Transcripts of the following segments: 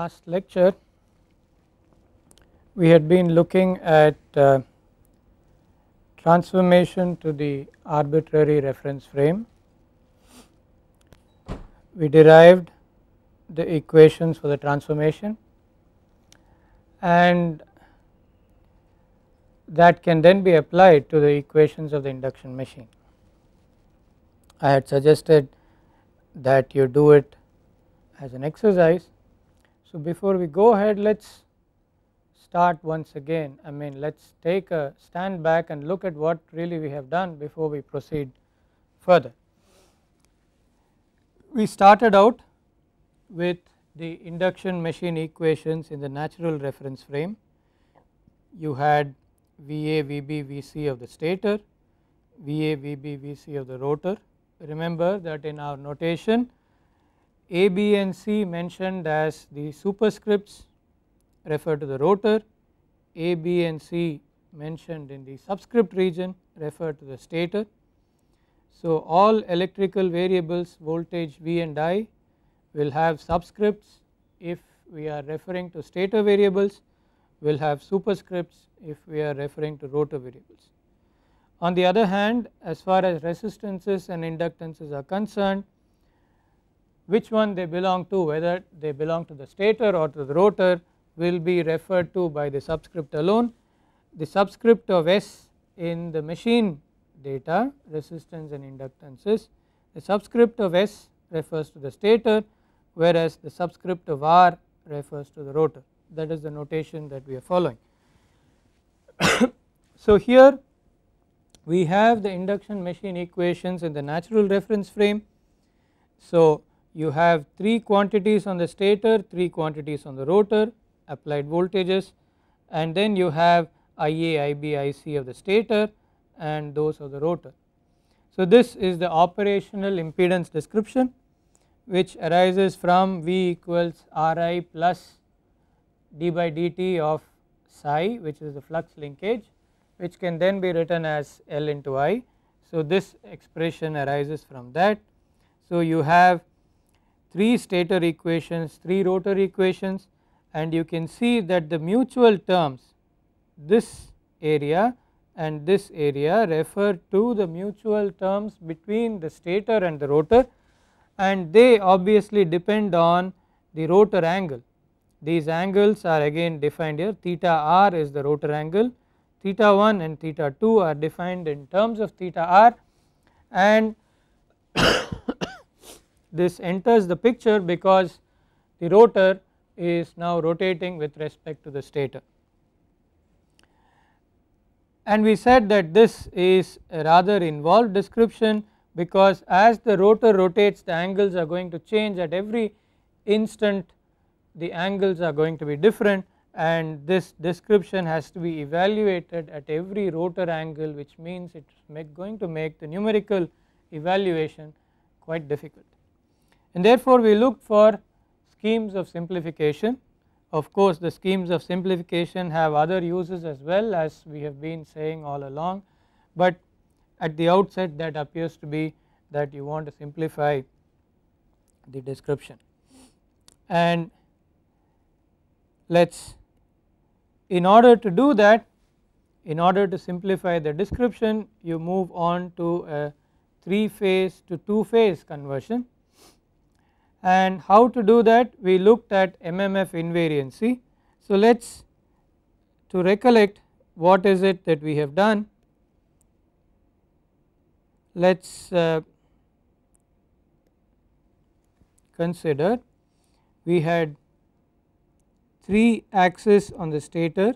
last lecture we had been looking at uh, transformation to the arbitrary reference frame. We derived the equations for the transformation and that can then be applied to the equations of the induction machine. I had suggested that you do it as an exercise so, before we go ahead let us start once again I mean let us take a stand back and look at what really we have done before we proceed further. We started out with the induction machine equations in the natural reference frame. You had VA, VB, VC of the stator, VA, VB, VC of the rotor. Remember that in our notation a, B and C mentioned as the superscripts refer to the rotor, A, B and C mentioned in the subscript region refer to the stator. So, all electrical variables voltage V and I will have subscripts if we are referring to stator variables, will have superscripts if we are referring to rotor variables. On the other hand as far as resistances and inductances are concerned which one they belong to whether they belong to the stator or to the rotor will be referred to by the subscript alone. The subscript of S in the machine data resistance and inductances the subscript of S refers to the stator whereas the subscript of R refers to the rotor that is the notation that we are following. so here we have the induction machine equations in the natural reference frame. So you have 3 quantities on the stator, 3 quantities on the rotor, applied voltages and then you have Ia, Ib, Ic of the stator and those of the rotor. So this is the operational impedance description which arises from V equals Ri plus d by dt of psi which is the flux linkage which can then be written as L into I. So this expression arises from that. So you have 3 stator equations, 3 rotor equations and you can see that the mutual terms this area and this area refer to the mutual terms between the stator and the rotor and they obviously depend on the rotor angle. These angles are again defined here theta r is the rotor angle, theta 1 and theta 2 are defined in terms of theta r and this enters the picture because the rotor is now rotating with respect to the stator. And we said that this is a rather involved description because as the rotor rotates the angles are going to change at every instant the angles are going to be different and this description has to be evaluated at every rotor angle which means it is going to make the numerical evaluation quite difficult and therefore we look for schemes of simplification. Of course the schemes of simplification have other uses as well as we have been saying all along but at the outset that appears to be that you want to simplify the description and let us in order to do that in order to simplify the description you move on to a 3 phase to 2 phase conversion and how to do that we looked at MMF invariancy. So, let us to recollect what is it that we have done let us uh, consider we had 3 axes on the stator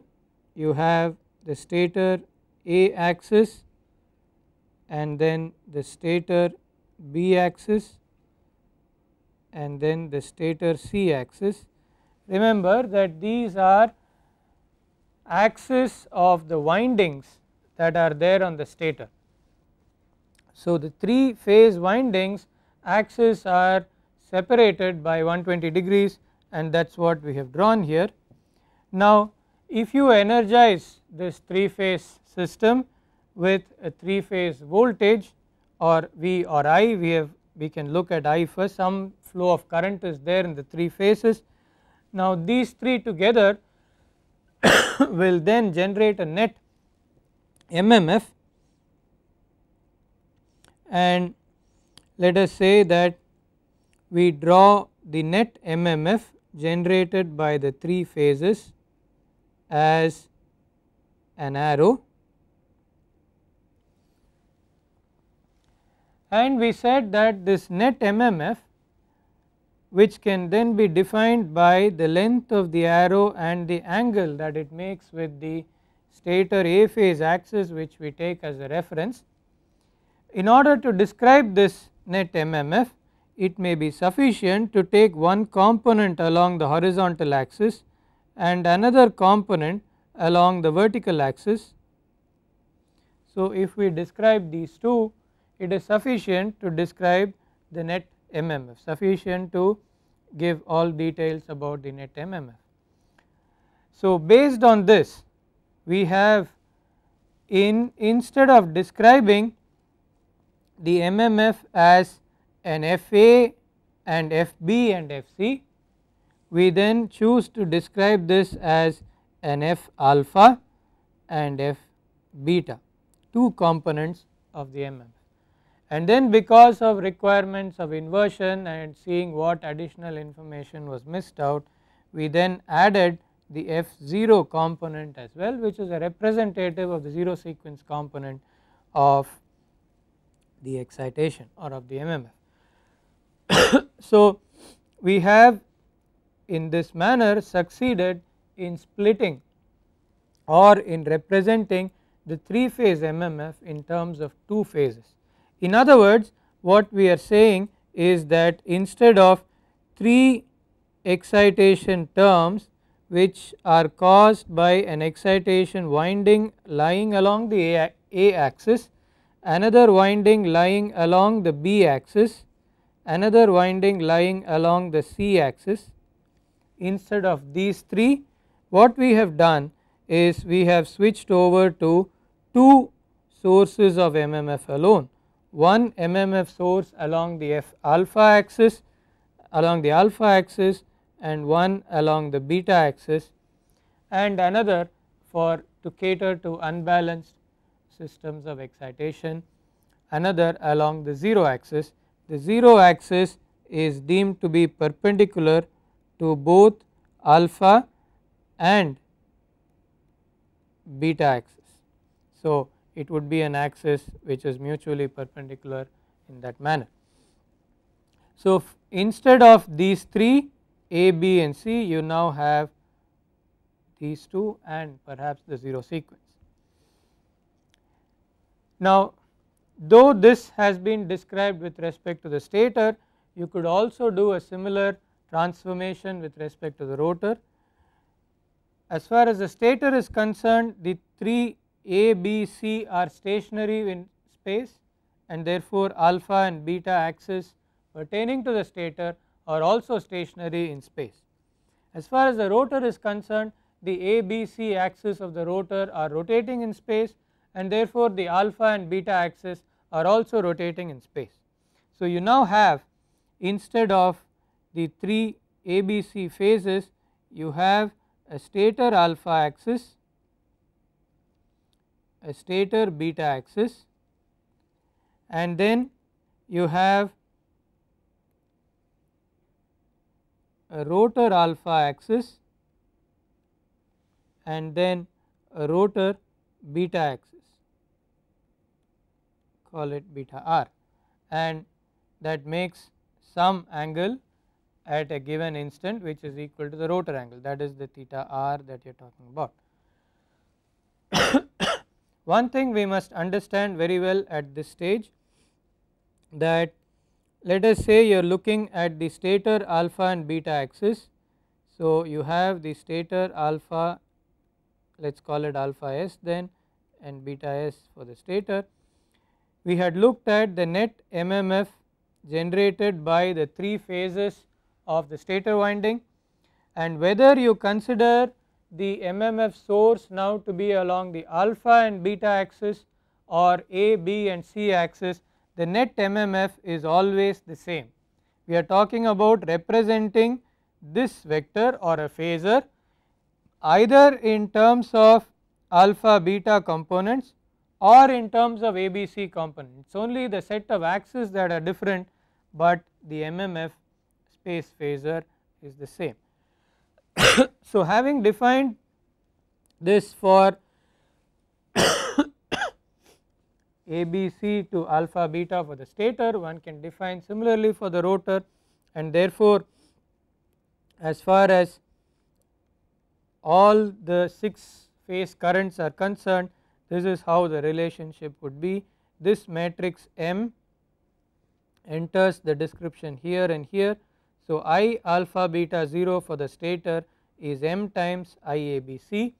you have the stator A axis and then the stator B axis and then the stator C axis. Remember that these are axes of the windings that are there on the stator. So, the 3 phase windings axes are separated by 120 degrees and that is what we have drawn here. Now, if you energize this 3 phase system with a 3 phase voltage or V or I we have we can look at I first some flow of current is there in the 3 phases. Now these 3 together will then generate a net MMF and let us say that we draw the net MMF generated by the 3 phases as an arrow and we said that this net MMF which can then be defined by the length of the arrow and the angle that it makes with the stator A phase axis which we take as a reference. In order to describe this net MMF it may be sufficient to take one component along the horizontal axis and another component along the vertical axis. So, if we describe these two it is sufficient to describe the net MMF sufficient to give all details about the net MMF. So, based on this we have in instead of describing the MMF as an FA and FB and FC we then choose to describe this as an F alpha and F beta two components of the MMF and then because of requirements of inversion and seeing what additional information was missed out we then added the F0 component as well which is a representative of the 0 sequence component of the excitation or of the MMF. so we have in this manner succeeded in splitting or in representing the 3 phase MMF in terms of 2 phases in other words what we are saying is that instead of 3 excitation terms which are caused by an excitation winding lying along the A, axis, another winding lying along the B axis, another winding lying along the C axis. Instead of these 3 what we have done is we have switched over to 2 sources of MMF alone 1 mmf source along the f alpha axis along the alpha axis and one along the beta axis and another for to cater to unbalanced systems of excitation another along the 0 axis. The 0 axis is deemed to be perpendicular to both alpha and beta axis. So, it would be an axis which is mutually perpendicular in that manner. So, instead of these 3 A, B and C you now have these 2 and perhaps the 0 sequence. Now though this has been described with respect to the stator you could also do a similar transformation with respect to the rotor. As far as the stator is concerned the 3 a, B, C are stationary in space and therefore alpha and beta axis pertaining to the stator are also stationary in space. As far as the rotor is concerned the A, B, C axis of the rotor are rotating in space and therefore the alpha and beta axis are also rotating in space. So, you now have instead of the 3 ABC phases you have a stator alpha axis a stator beta axis and then you have a rotor alpha axis and then a rotor beta axis call it beta r and that makes some angle at a given instant which is equal to the rotor angle that is the theta r that you are talking about. One thing we must understand very well at this stage that let us say you are looking at the stator alpha and beta axis. So, you have the stator alpha let us call it alpha s then and beta s for the stator. We had looked at the net MMF generated by the three phases of the stator winding and whether you consider the MMF source now to be along the alpha and beta axis or A, B and C axis the net MMF is always the same. We are talking about representing this vector or a phasor either in terms of alpha beta components or in terms of ABC components. only the set of axes that are different, but the MMF space phasor is the same. so having defined this for ABC to alpha beta for the stator one can define similarly for the rotor and therefore as far as all the 6 phase currents are concerned this is how the relationship would be this matrix M enters the description here and here. So, I alpha beta 0 for the stator is m times IABC,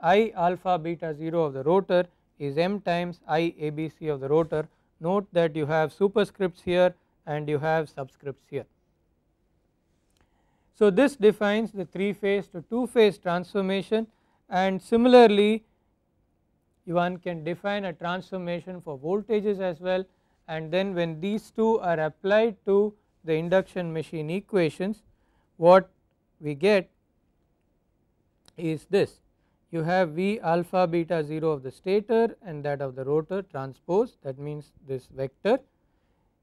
I alpha beta 0 of the rotor is m times IABC of the rotor. Note that you have superscripts here and you have subscripts here. So, this defines the 3 phase to 2 phase transformation and similarly one can define a transformation for voltages as well and then when these two are applied to the induction machine equations what we get is this you have V alpha beta 0 of the stator and that of the rotor transpose that means this vector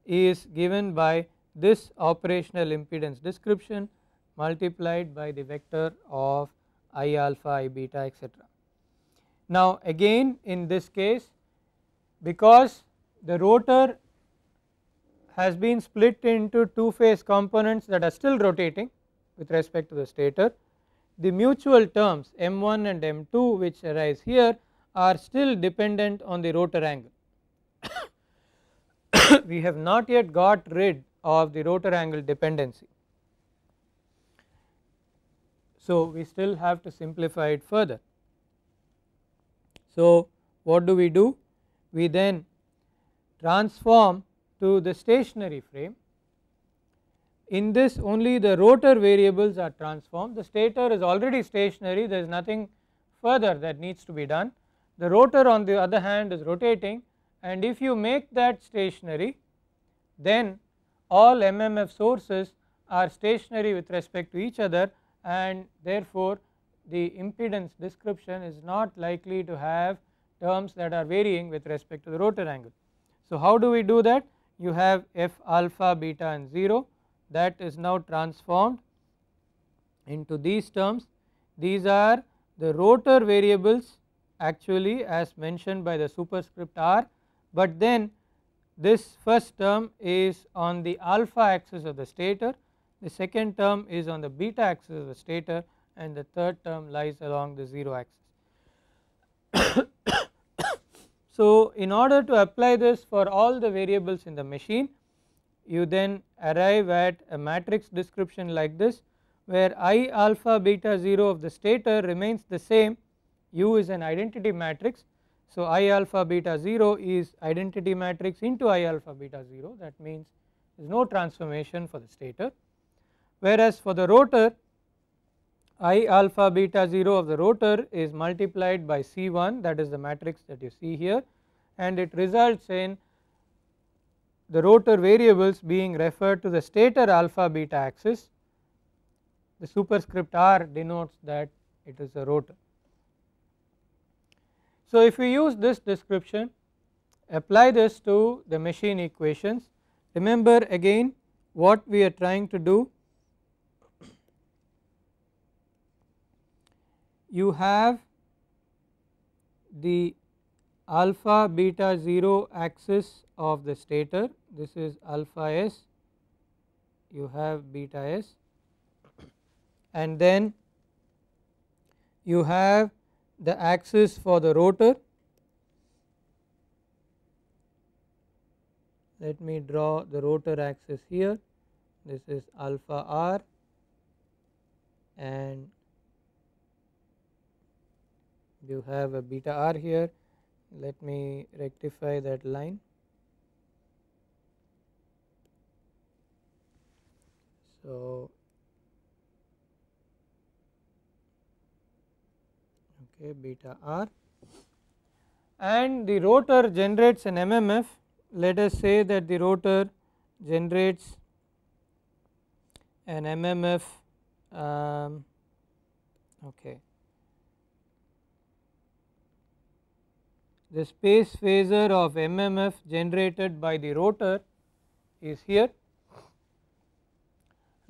is given by this operational impedance description multiplied by the vector of I alpha I beta etc. Now again in this case because the rotor has been split into two phase components that are still rotating with respect to the stator the mutual terms m1 and m2 which arise here are still dependent on the rotor angle. we have not yet got rid of the rotor angle dependency. So, we still have to simplify it further. So, what do we do? We then transform to the stationary frame in this only the rotor variables are transformed the stator is already stationary there is nothing further that needs to be done. The rotor on the other hand is rotating and if you make that stationary then all MMF sources are stationary with respect to each other and therefore, the impedance description is not likely to have terms that are varying with respect to the rotor angle. So, how do we do that? You have f alpha beta and 0 that is now transformed into these terms. These are the rotor variables actually as mentioned by the superscript r, but then this first term is on the alpha axis of the stator, the second term is on the beta axis of the stator and the third term lies along the 0 axis. so, in order to apply this for all the variables in the machine you then arrive at a matrix description like this where i alpha beta 0 of the stator remains the same u is an identity matrix. So, i alpha beta 0 is identity matrix into i alpha beta 0 that means there is no transformation for the stator whereas for the rotor i alpha beta 0 of the rotor is multiplied by C1 that is the matrix that you see here and it results in the rotor variables being referred to the stator alpha beta axis the superscript r denotes that it is a rotor. So, if we use this description apply this to the machine equations remember again what we are trying to do you have the alpha beta 0 axis of the stator this is alpha s you have beta s and then you have the axis for the rotor let me draw the rotor axis here this is alpha r and you have a beta r here let me rectify that line So, okay beta r and the rotor generates an MMF let us say that the rotor generates an MMF um, okay. The space phasor of MMF generated by the rotor is here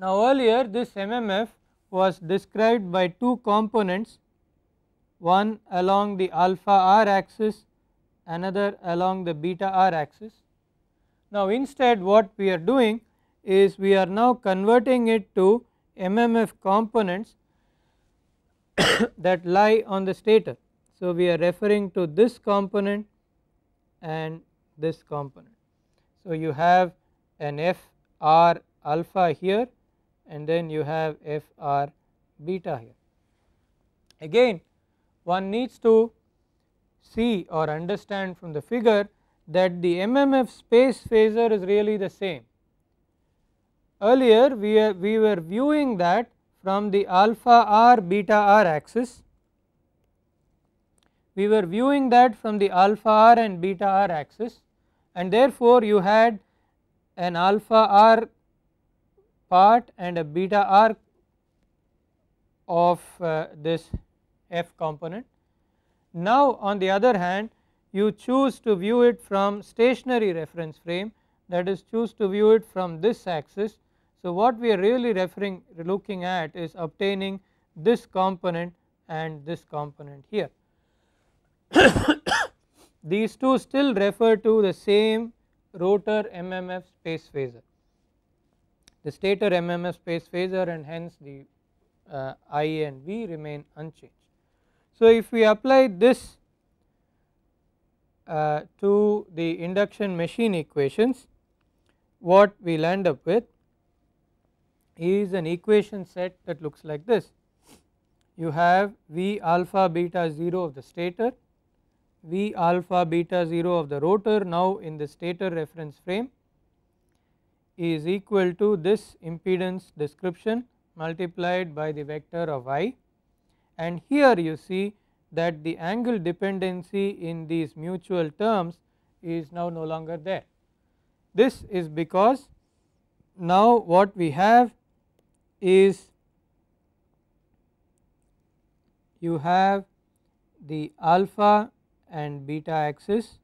now, earlier this MMF was described by two components one along the alpha r axis another along the beta r axis. Now, instead what we are doing is we are now converting it to MMF components that lie on the stator. So, we are referring to this component and this component. So, you have an F r alpha here and then you have f r beta here. Again one needs to see or understand from the figure that the MMF space phasor is really the same. Earlier we, are, we were viewing that from the alpha r beta r axis, we were viewing that from the alpha r and beta r axis and therefore you had an alpha r part and a beta r of uh, this f component. Now on the other hand you choose to view it from stationary reference frame that is choose to view it from this axis. So what we are really referring looking at is obtaining this component and this component here. These two still refer to the same rotor MMF space phasor. The stator MMF space phasor and hence the uh, I and V remain unchanged. So, if we apply this uh, to the induction machine equations, what we will end up with is an equation set that looks like this. You have V alpha beta 0 of the stator, V alpha beta 0 of the rotor now in the stator reference frame is equal to this impedance description multiplied by the vector of i and here you see that the angle dependency in these mutual terms is now no longer there. This is because now what we have is you have the alpha and beta axis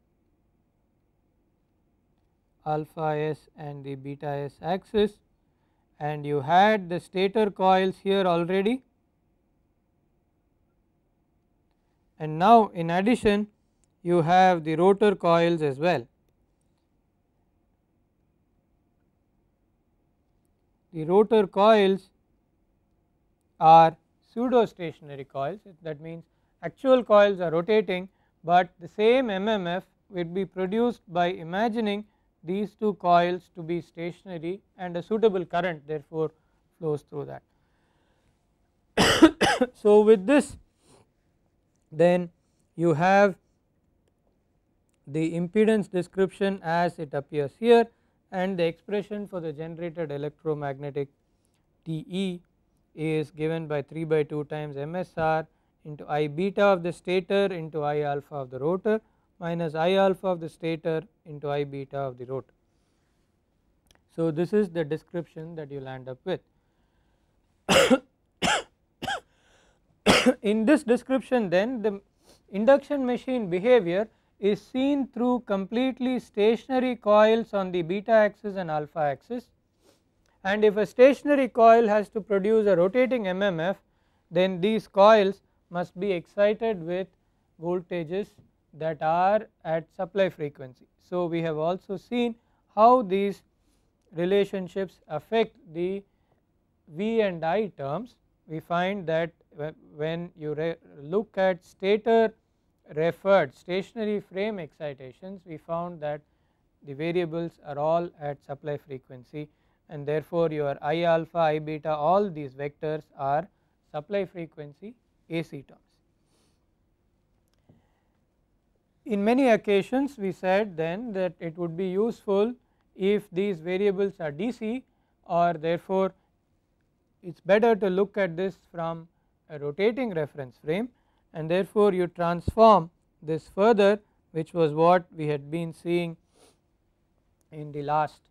alpha s and the beta s axis and you had the stator coils here already. And now in addition you have the rotor coils as well. The rotor coils are pseudo stationary coils that means actual coils are rotating, but the same MMF would be produced by imagining these two coils to be stationary and a suitable current therefore flows through that. so with this then you have the impedance description as it appears here and the expression for the generated electromagnetic TE is given by 3 by 2 times MSR into I beta of the stator into I alpha of the rotor minus I alpha of the stator into I beta of the rotor. So, this is the description that you will end up with. In this description then the induction machine behavior is seen through completely stationary coils on the beta axis and alpha axis and if a stationary coil has to produce a rotating MMF then these coils must be excited with voltages that are at supply frequency. So, we have also seen how these relationships affect the V and I terms. We find that when you look at stator referred stationary frame excitations, we found that the variables are all at supply frequency and therefore, your I alpha, I beta all these vectors are supply frequency AC terms. In many occasions we said then that it would be useful if these variables are DC or therefore it is better to look at this from a rotating reference frame and therefore you transform this further which was what we had been seeing in the last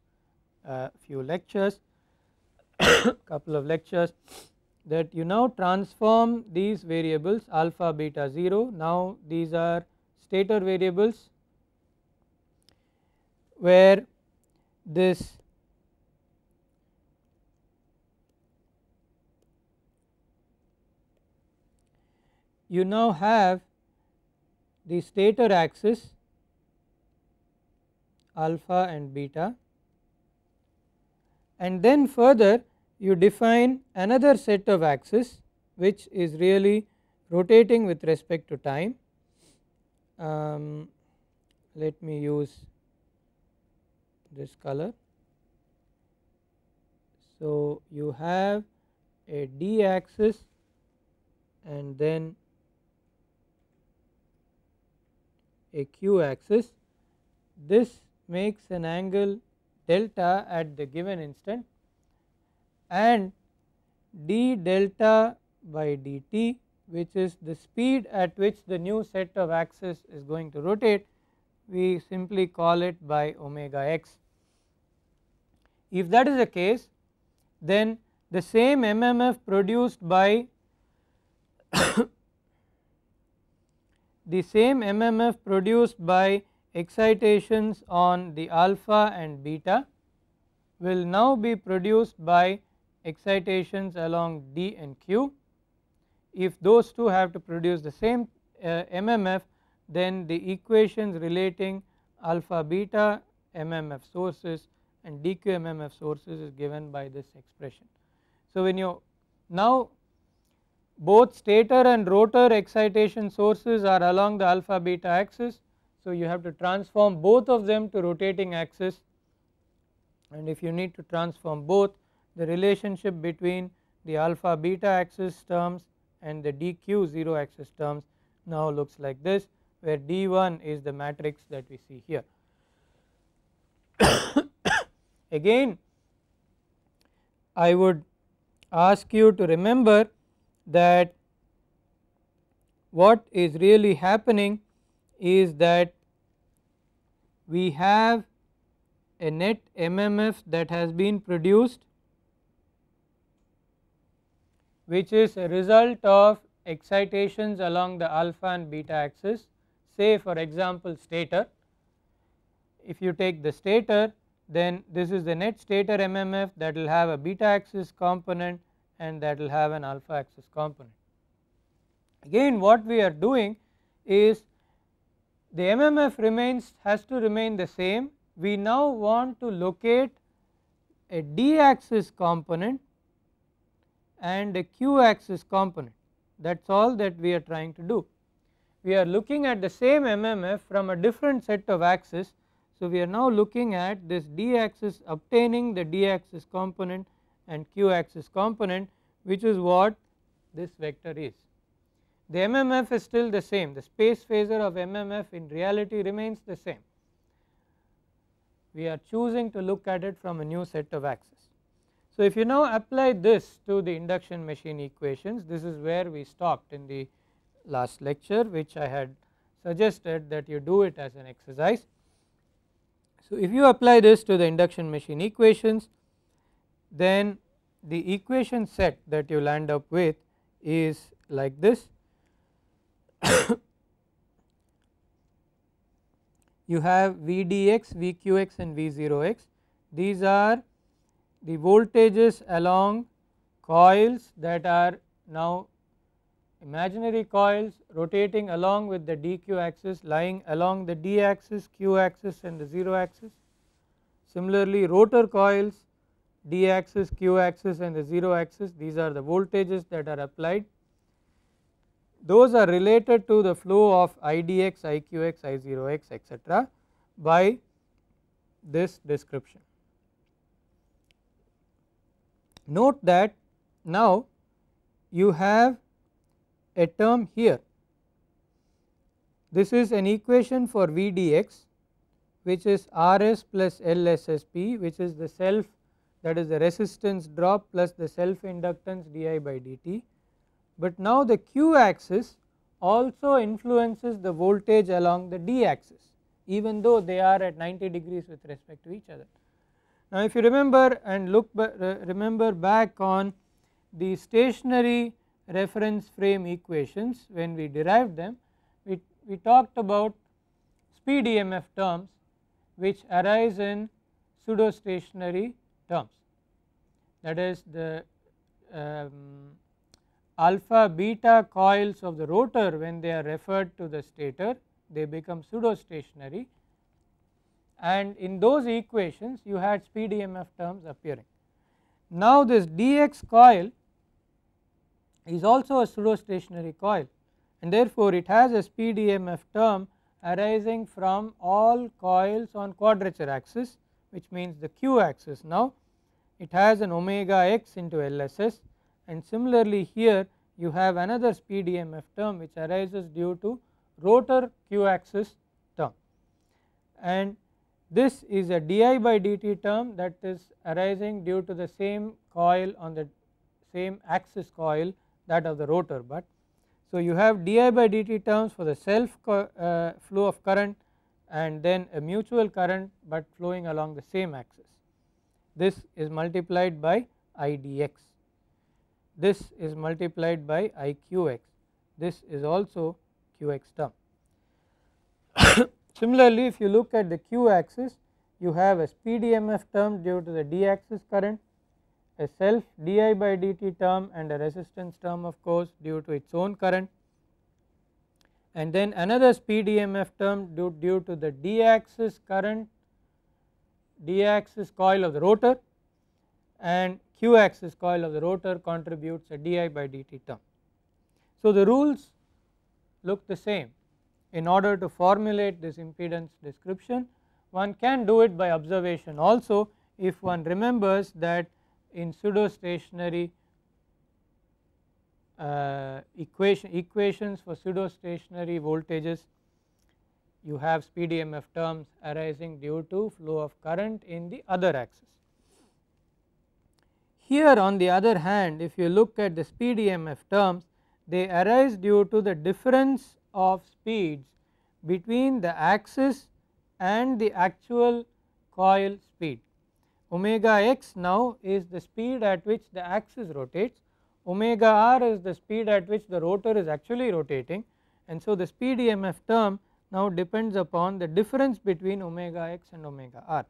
uh, few lectures couple of lectures that you now transform these variables alpha beta 0 now these are stator variables where this you now have the stator axis alpha and beta and then further you define another set of axis which is really rotating with respect to time um, let me use this color. So, you have a d axis and then a q axis. This makes an angle delta at the given instant and d delta by dt which is the speed at which the new set of axes is going to rotate we simply call it by omega x. If that is the case then the same MMF produced by the same MMF produced by excitations on the alpha and beta will now be produced by excitations along D and Q if those two have to produce the same uh, MMF then the equations relating alpha beta MMF sources and dq MMF sources is given by this expression. So when you now both stator and rotor excitation sources are along the alpha beta axis. So you have to transform both of them to rotating axis and if you need to transform both the relationship between the alpha beta axis terms and the dq 0 axis terms now looks like this where d1 is the matrix that we see here. Again I would ask you to remember that what is really happening is that we have a net MMF that has been produced which is a result of excitations along the alpha and beta axis say for example stator. If you take the stator then this is the net stator MMF that will have a beta axis component and that will have an alpha axis component. Again what we are doing is the MMF remains has to remain the same we now want to locate a d axis component and a q axis component that is all that we are trying to do. We are looking at the same MMF from a different set of axes. So, we are now looking at this d axis obtaining the d axis component and q axis component which is what this vector is. The MMF is still the same the space phasor of MMF in reality remains the same. We are choosing to look at it from a new set of axes. So, if you now apply this to the induction machine equations this is where we stopped in the last lecture which I had suggested that you do it as an exercise. So, if you apply this to the induction machine equations then the equation set that you land up with is like this. you have Vdx, Vqx and V0x these are the voltages along coils that are now imaginary coils rotating along with the dq axis lying along the d axis, q axis and the 0 axis. Similarly, rotor coils d axis, q axis and the 0 axis these are the voltages that are applied. Those are related to the flow of idx, iqx, i0x etc. by this description. Note that now you have a term here. This is an equation for V dx which is R s plus L S S P which is the self that is the resistance drop plus the self inductance di by dt. But now the q axis also influences the voltage along the d axis even though they are at 90 degrees with respect to each other. Now, if you remember and look remember back on the stationary reference frame equations when we derived them we, we talked about speed EMF terms which arise in pseudo stationary terms that is the um, alpha beta coils of the rotor when they are referred to the stator they become pseudo stationary and in those equations you had speed EMF terms appearing. Now this DX coil is also a pseudo stationary coil and therefore it has a speed EMF term arising from all coils on quadrature axis which means the q axis now it has an omega x into LSS and similarly here you have another speed EMF term which arises due to rotor q axis term and this is a di by dt term that is arising due to the same coil on the same axis coil that of the rotor but. So, you have di by dt terms for the self uh, flow of current and then a mutual current but flowing along the same axis. This is multiplied by idx. this is multiplied by iqx. this is also qx term. Similarly, if you look at the q axis you have a speed EMF term due to the d axis current, a self di by dt term and a resistance term of course due to its own current and then another speed EMF term due, due to the d axis current d axis coil of the rotor and q axis coil of the rotor contributes a di by dt term. So, the rules look the same in order to formulate this impedance description. One can do it by observation also if one remembers that in pseudo stationary uh, equation, equations for pseudo stationary voltages you have speed EMF terms arising due to flow of current in the other axis. Here on the other hand if you look at the speed EMF terms they arise due to the difference of speeds between the axis and the actual coil speed. Omega x now is the speed at which the axis rotates, omega r is the speed at which the rotor is actually rotating and so the speed EMF term now depends upon the difference between omega x and omega r.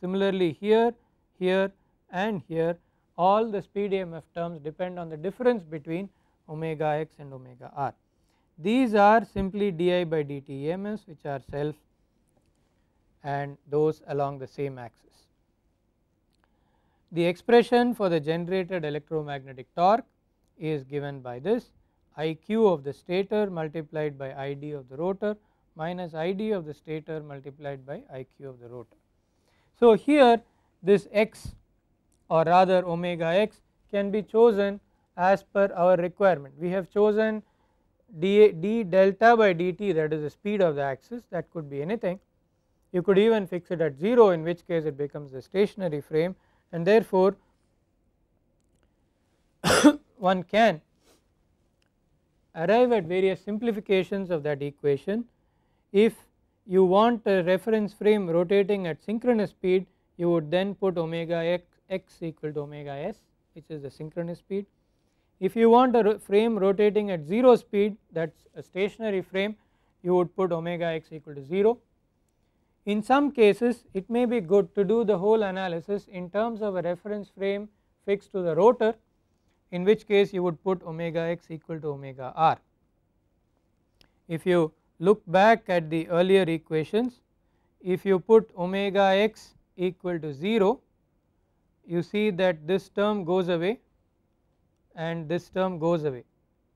Similarly, here, here and here all the speed EMF terms depend on the difference between omega x and omega r. These are simply di by dt EMFs which are self and those along the same axis. The expression for the generated electromagnetic torque is given by this iq of the stator multiplied by id of the rotor minus id of the stator multiplied by iq of the rotor. So, here this x or rather omega x can be chosen as per our requirement. We have chosen d, d delta by dt that is the speed of the axis that could be anything. You could even fix it at 0 in which case it becomes a stationary frame and therefore one can arrive at various simplifications of that equation. If you want a reference frame rotating at synchronous speed you would then put omega x, x equal to omega s which is the synchronous speed if you want a frame rotating at 0 speed that is a stationary frame you would put omega x equal to 0. In some cases it may be good to do the whole analysis in terms of a reference frame fixed to the rotor in which case you would put omega x equal to omega r. If you look back at the earlier equations if you put omega x equal to 0 you see that this term goes away and this term goes away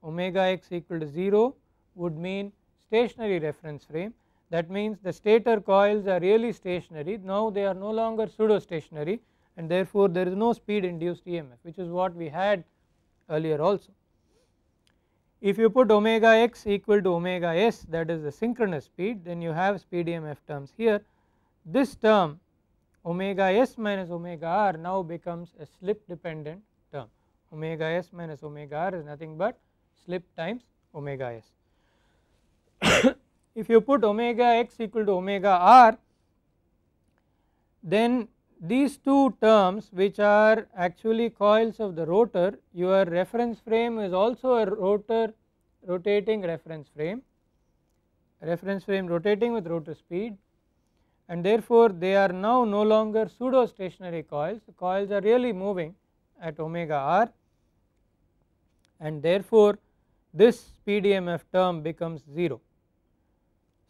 omega x equal to 0 would mean stationary reference frame that means the stator coils are really stationary now they are no longer pseudo stationary and therefore there is no speed induced EMF which is what we had earlier also. If you put omega x equal to omega s that is the synchronous speed then you have speed EMF terms here this term omega s minus omega r now becomes a slip dependent omega s minus omega r is nothing but slip times omega s. if you put omega x equal to omega r then these two terms which are actually coils of the rotor your reference frame is also a rotor rotating reference frame reference frame rotating with rotor speed and therefore they are now no longer pseudo stationary coils the coils are really moving at omega r and therefore this PDMF term becomes 0.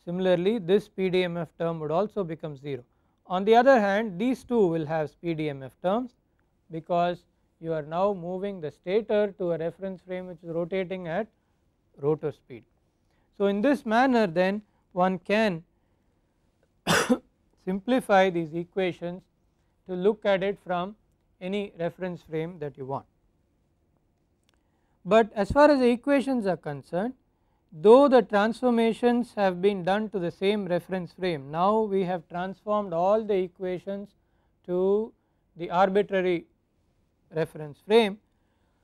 Similarly, this PDMF term would also become 0. On the other hand, these two will have PDMF terms because you are now moving the stator to a reference frame which is rotating at rotor speed. So, in this manner then one can simplify these equations to look at it from any reference frame that you want. But as far as the equations are concerned though the transformations have been done to the same reference frame now we have transformed all the equations to the arbitrary reference frame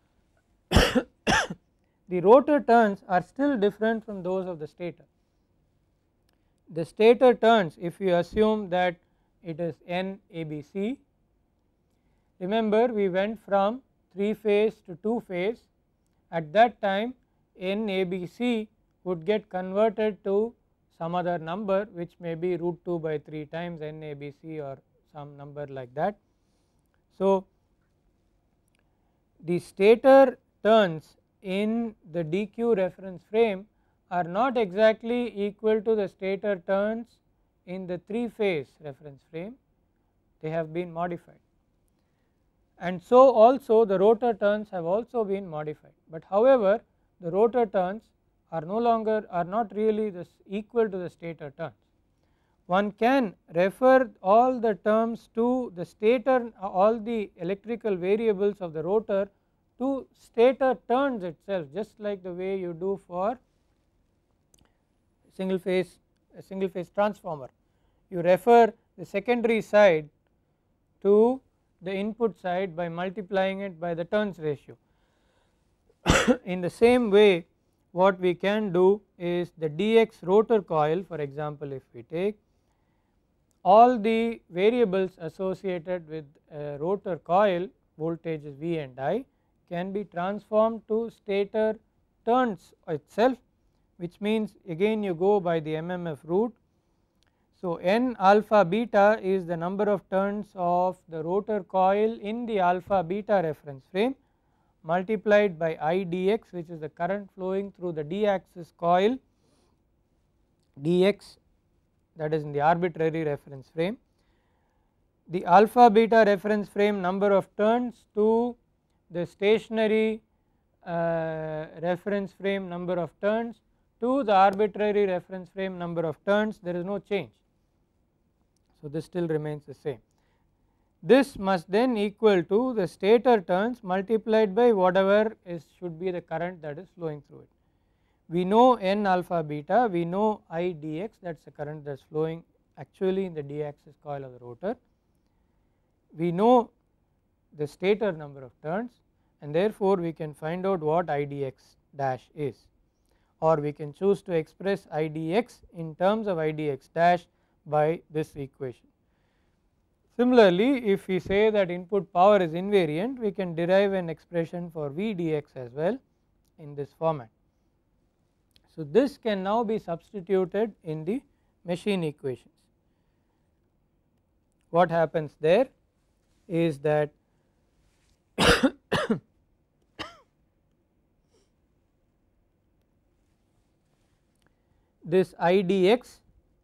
the rotor turns are still different from those of the stator. The stator turns if we assume that it is NABC. remember we went from 3 phase to 2 phase at that time NABC would get converted to some other number which may be root 2 by 3 times NABC or some number like that. So, the stator turns in the dq reference frame are not exactly equal to the stator turns in the 3 phase reference frame they have been modified and so also the rotor turns have also been modified. But however, the rotor turns are no longer are not really this equal to the stator turns. One can refer all the terms to the stator all the electrical variables of the rotor to stator turns itself just like the way you do for single phase single phase transformer. You refer the secondary side to the input side by multiplying it by the turns ratio. in the same way what we can do is the dx rotor coil for example if we take all the variables associated with rotor coil voltages V and I can be transformed to stator turns itself which means again you go by the MMF route so, n alpha beta is the number of turns of the rotor coil in the alpha beta reference frame multiplied by I dx which is the current flowing through the d axis coil dx that is in the arbitrary reference frame. The alpha beta reference frame number of turns to the stationary uh, reference frame number of turns to the arbitrary reference frame number of turns there is no change so, this still remains the same. This must then equal to the stator turns multiplied by whatever is should be the current that is flowing through it. We know n alpha beta, we know I dx that is the current that is flowing actually in the d axis coil of the rotor. We know the stator number of turns and therefore we can find out what I dx dash is or we can choose to express I dx in terms of I dx dash by this equation. Similarly, if we say that input power is invariant, we can derive an expression for V dx as well in this format. So, this can now be substituted in the machine equations. What happens there is that this idx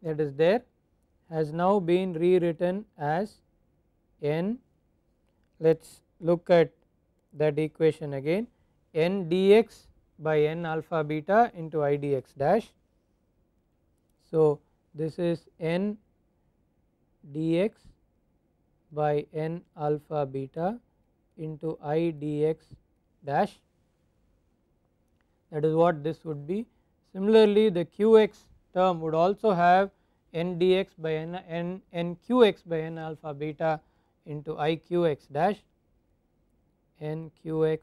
that is there has now been rewritten as n. Let us look at that equation again n dx by n alpha beta into i dx dash. So, this is n dx by n alpha beta into i dx dash that is what this would be. Similarly, the qx term would also have n dx by n, n, n qx by n alpha beta into i qx dash n qx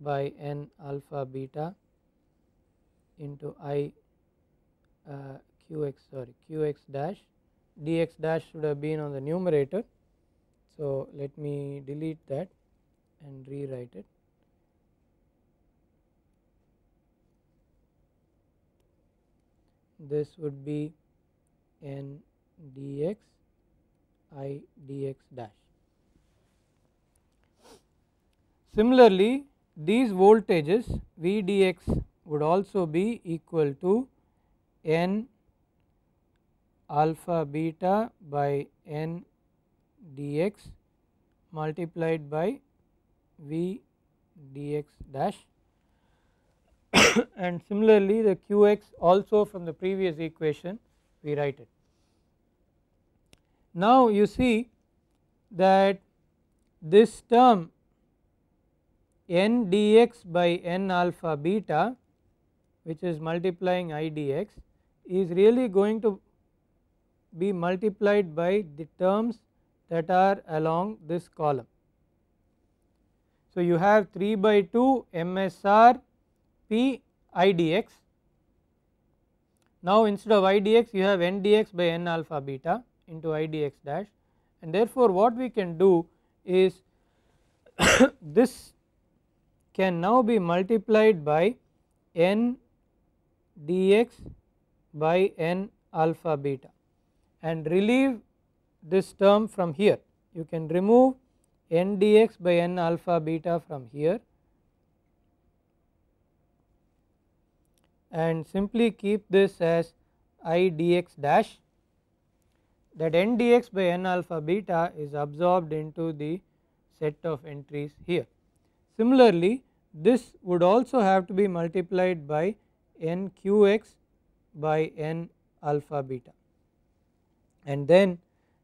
by n alpha beta into i uh, qx sorry qx dash dx dash should have been on the numerator. So, let me delete that and rewrite it. This would be n dx i dx dash. Similarly, these voltages V dx would also be equal to n alpha beta by n dx multiplied by V dx dash and similarly the qx also from the previous equation we write it. Now you see that this term n dx by n alpha beta which is multiplying i dx is really going to be multiplied by the terms that are along this column. So, you have 3 by 2 MSR P i dx now, instead of i dx you have n dx by n alpha beta into i dx dash and therefore, what we can do is this can now be multiplied by n dx by n alpha beta and relieve this term from here. You can remove n dx by n alpha beta from here and simply keep this as i dx dash that n dx by n alpha beta is absorbed into the set of entries here. Similarly, this would also have to be multiplied by n qx by n alpha beta and then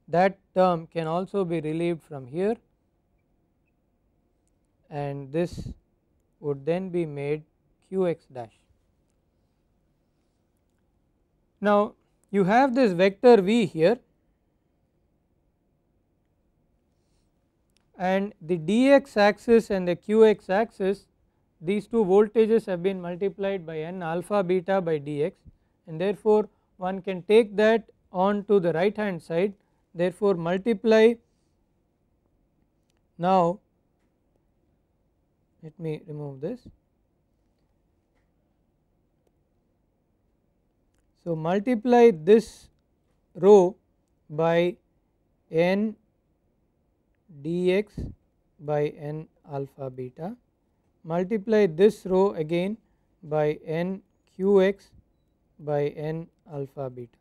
that term can also be relieved from here and this would then be made qx dash. Now, you have this vector v here and the dx axis and the qx axis these two voltages have been multiplied by n alpha beta by dx and therefore one can take that on to the right hand side therefore multiply now let me remove this So, multiply this row by n dx by n alpha beta multiply this row again by n qx by n alpha beta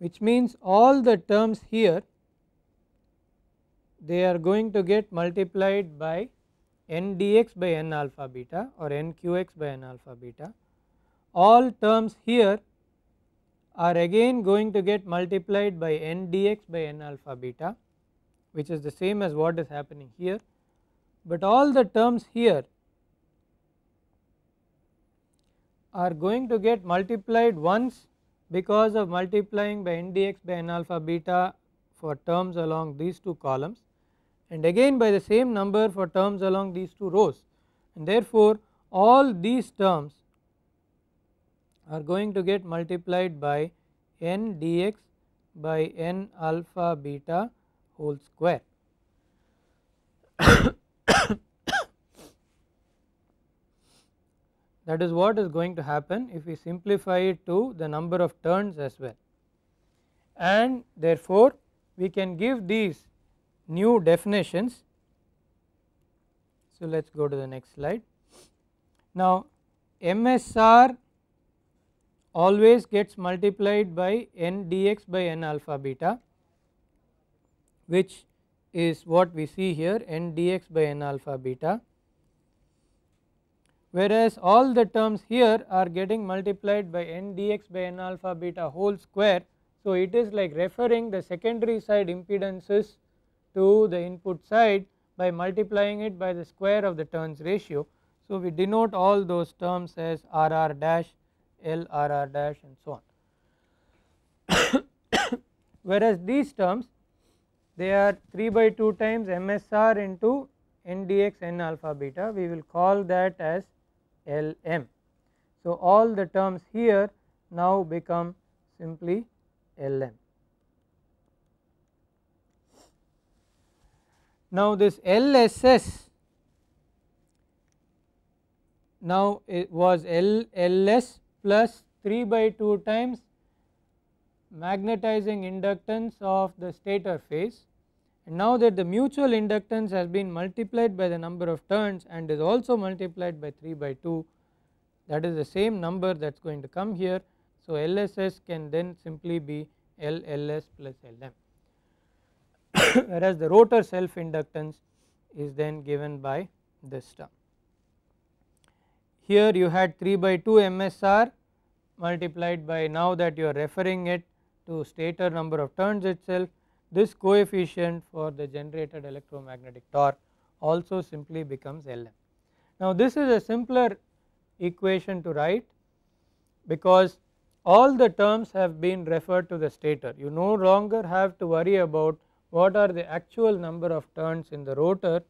which means all the terms here they are going to get multiplied by n dx by n alpha beta or n qx by n alpha beta all terms here are again going to get multiplied by n dx by n alpha beta which is the same as what is happening here, but all the terms here are going to get multiplied once because of multiplying by n dx by n alpha beta for terms along these two columns and again by the same number for terms along these two rows and therefore all these terms are going to get multiplied by n dx by n alpha beta whole square. that is what is going to happen if we simplify it to the number of turns as well and therefore we can give these new definitions. So, let us go to the next slide. Now, MSR always gets multiplied by n dx by n alpha beta which is what we see here n dx by n alpha beta whereas all the terms here are getting multiplied by n dx by n alpha beta whole square. So, it is like referring the secondary side impedances to the input side by multiplying it by the square of the turns ratio. So, we denote all those terms as R R dash L R R dash and so on. Whereas these terms they are 3 by 2 times MSR into N D X N n alpha beta we will call that as Lm. So, all the terms here now become simply Lm. Now, this LSS now it was LLS plus 3 by 2 times magnetizing inductance of the stator phase. And now that the mutual inductance has been multiplied by the number of turns and is also multiplied by 3 by 2 that is the same number that is going to come here. So, LSS can then simply be LLS plus LM whereas the rotor self inductance is then given by this term. Here you had 3 by 2 MSR multiplied by now that you are referring it to stator number of turns itself this coefficient for the generated electromagnetic torque also simply becomes Lm. Now this is a simpler equation to write because all the terms have been referred to the stator you no longer have to worry about what are the actual number of turns in the rotor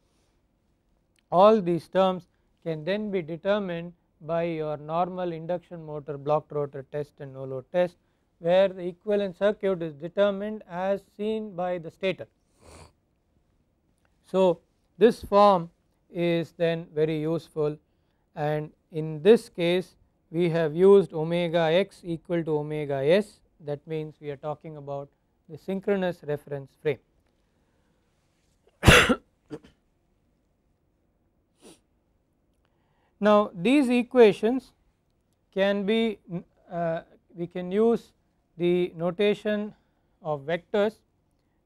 all these terms can then be determined by your normal induction motor blocked rotor test and no load test where the equivalent circuit is determined as seen by the stator. So this form is then very useful and in this case we have used omega x equal to omega s that means we are talking about the synchronous reference frame. Now these equations can be uh, we can use the notation of vectors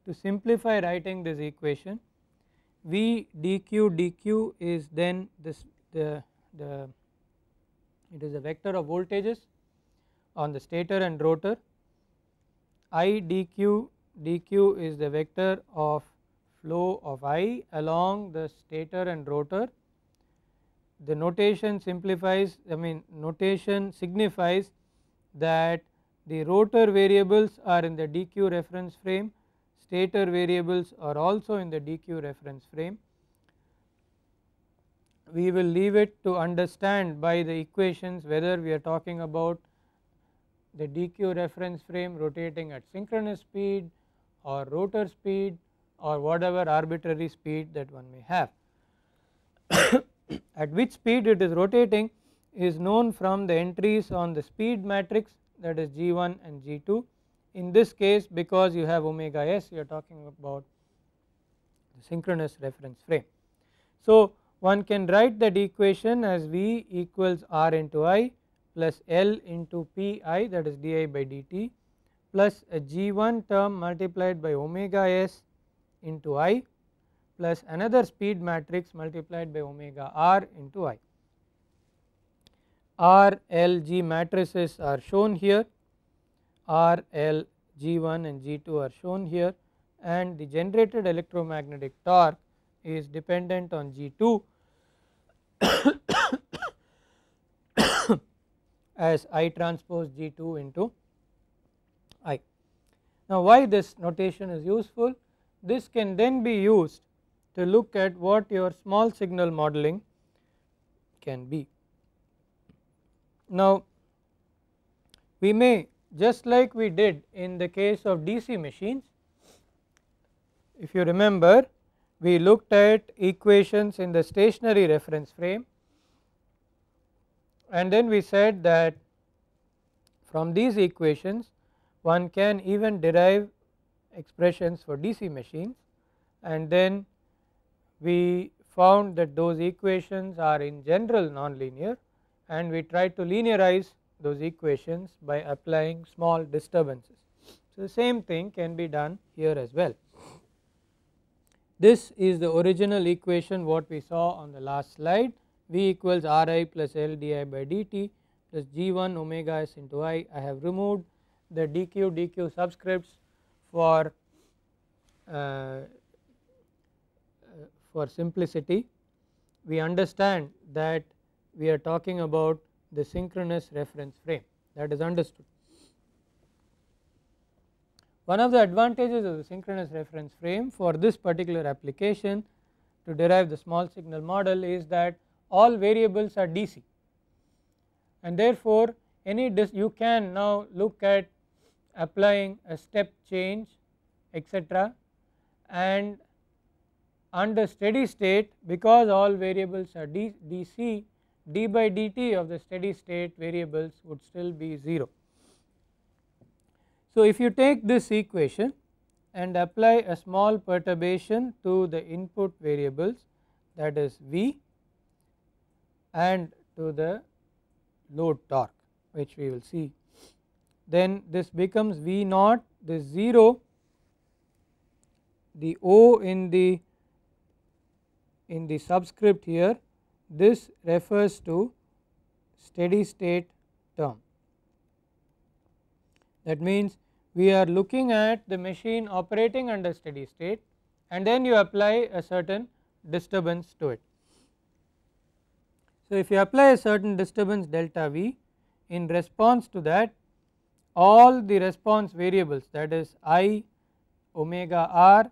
to simplify writing this equation v dq dq is then this the, the it is a vector of voltages on the stator and rotor i dq dq is the vector of flow of i along the stator and rotor the notation simplifies I mean notation signifies that the rotor variables are in the dq reference frame, stator variables are also in the dq reference frame. We will leave it to understand by the equations whether we are talking about the dq reference frame rotating at synchronous speed or rotor speed or whatever arbitrary speed that one may have at which speed it is rotating is known from the entries on the speed matrix that is G1 and G2. In this case because you have omega s you are talking about the synchronous reference frame. So, one can write that equation as V equals R into I plus L into Pi that is di by dt plus a G1 term multiplied by omega s into I plus another speed matrix multiplied by omega r into i. R, L, G matrices are shown here, R, L, G1 and G2 are shown here and the generated electromagnetic torque is dependent on G2 as I transpose G2 into I. Now, why this notation is useful? This can then be used to look at what your small signal modeling can be. Now, we may just like we did in the case of DC machines, if you remember we looked at equations in the stationary reference frame and then we said that from these equations one can even derive expressions for DC machines and then we found that those equations are in general nonlinear and we tried to linearize those equations by applying small disturbances. So, the same thing can be done here as well. This is the original equation what we saw on the last slide V equals R i plus L d i by d t plus G 1 omega s into i. I have removed the d q d q subscripts for uh, for simplicity we understand that we are talking about the synchronous reference frame that is understood. One of the advantages of the synchronous reference frame for this particular application to derive the small signal model is that all variables are DC and therefore any you can now look at applying a step change etc and under steady state because all variables are d, dc d by dt of the steady state variables would still be 0. So, if you take this equation and apply a small perturbation to the input variables that is V and to the load torque which we will see then this becomes V naught this 0 the O in the in the subscript here this refers to steady state term. That means, we are looking at the machine operating under steady state and then you apply a certain disturbance to it. So, if you apply a certain disturbance delta V in response to that all the response variables that is I, omega r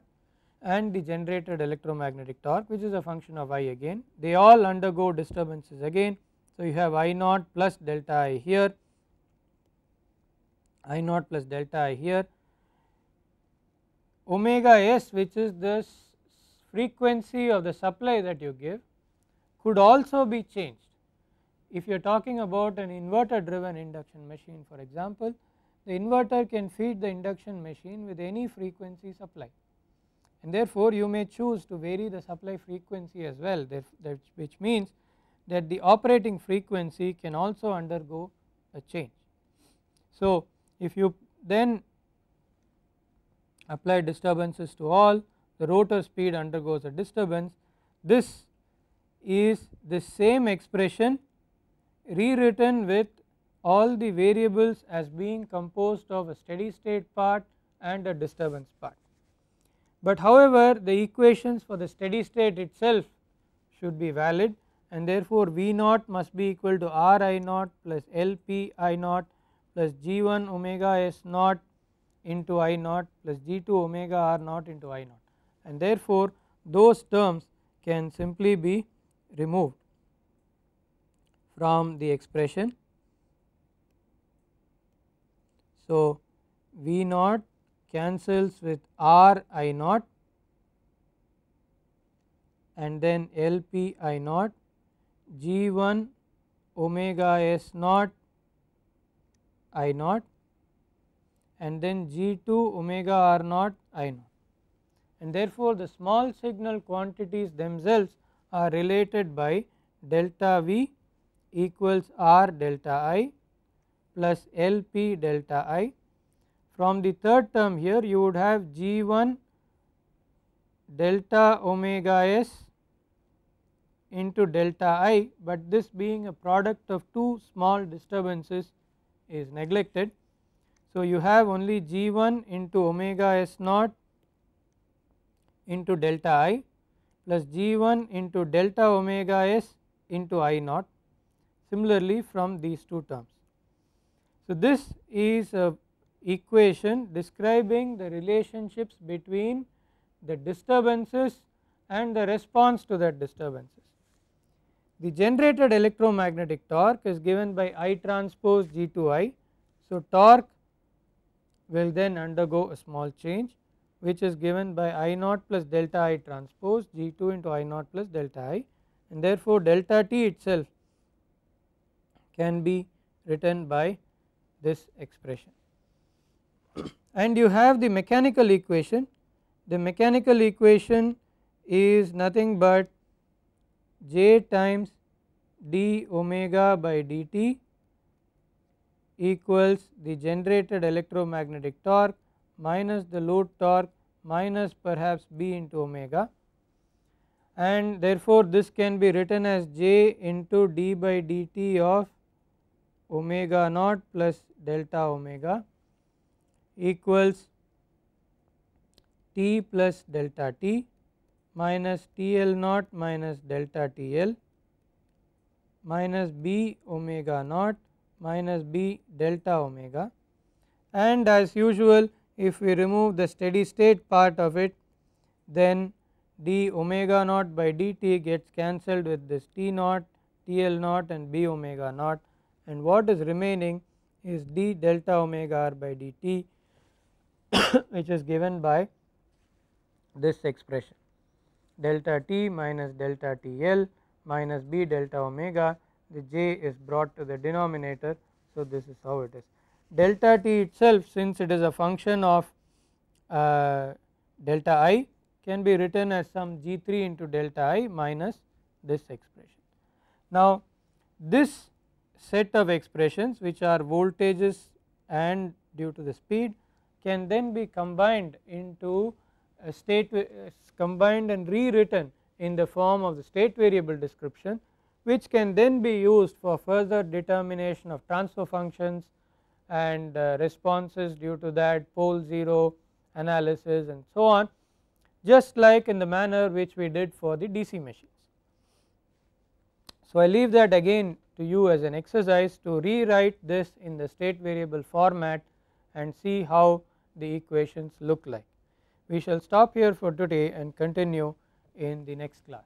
and the generated electromagnetic torque which is a function of I again. They all undergo disturbances again. So, you have I naught plus delta I here, I naught plus delta I here, omega s which is the frequency of the supply that you give could also be changed. If you are talking about an inverter driven induction machine for example, the inverter can feed the induction machine with any frequency supply and therefore you may choose to vary the supply frequency as well which means that the operating frequency can also undergo a change. So if you then apply disturbances to all the rotor speed undergoes a disturbance this is the same expression rewritten with all the variables as being composed of a steady state part and a disturbance part but however the equations for the steady state itself should be valid and therefore V naught must be equal to R I naught plus L P I naught plus G 1 omega S naught into I naught plus G 2 omega R naught into I naught and therefore those terms can simply be removed from the expression. So, V naught cancels with R i naught and then L p i naught g 1 omega s naught i naught and then g 2 omega r naught i naught and therefore, the small signal quantities themselves are related by delta v equals r delta i plus L p delta i from the third term here you would have g 1 delta omega s into delta i, but this being a product of two small disturbances is neglected. So, you have only g 1 into omega s naught into delta i plus g 1 into delta omega s into i naught similarly from these two terms. So, this is a equation describing the relationships between the disturbances and the response to that disturbances. The generated electromagnetic torque is given by I transpose G to I. So, torque will then undergo a small change which is given by I naught plus delta I transpose G 2 into I naught plus delta I and therefore, delta T itself can be written by this expression and you have the mechanical equation. The mechanical equation is nothing but j times d omega by dt equals the generated electromagnetic torque minus the load torque minus perhaps b into omega and therefore this can be written as j into d by dt of omega naught plus delta omega equals t plus delta t minus T L naught minus delta T L minus B omega naught minus B delta omega and as usual if we remove the steady state part of it then d omega naught by dt gets cancelled with this T naught T L naught and B omega naught and what is remaining is d delta omega r by dt which is given by this expression delta t minus delta t l minus b delta omega the j is brought to the denominator. So, this is how it is delta t itself since it is a function of uh, delta i can be written as some g 3 into delta i minus this expression. Now, this set of expressions which are voltages and due to the speed can then be combined into a state uh, combined and rewritten in the form of the state variable description which can then be used for further determination of transfer functions and uh, responses due to that pole 0 analysis and so on just like in the manner which we did for the DC machines. So, I leave that again to you as an exercise to rewrite this in the state variable format and see how the equations look like. We shall stop here for today and continue in the next class.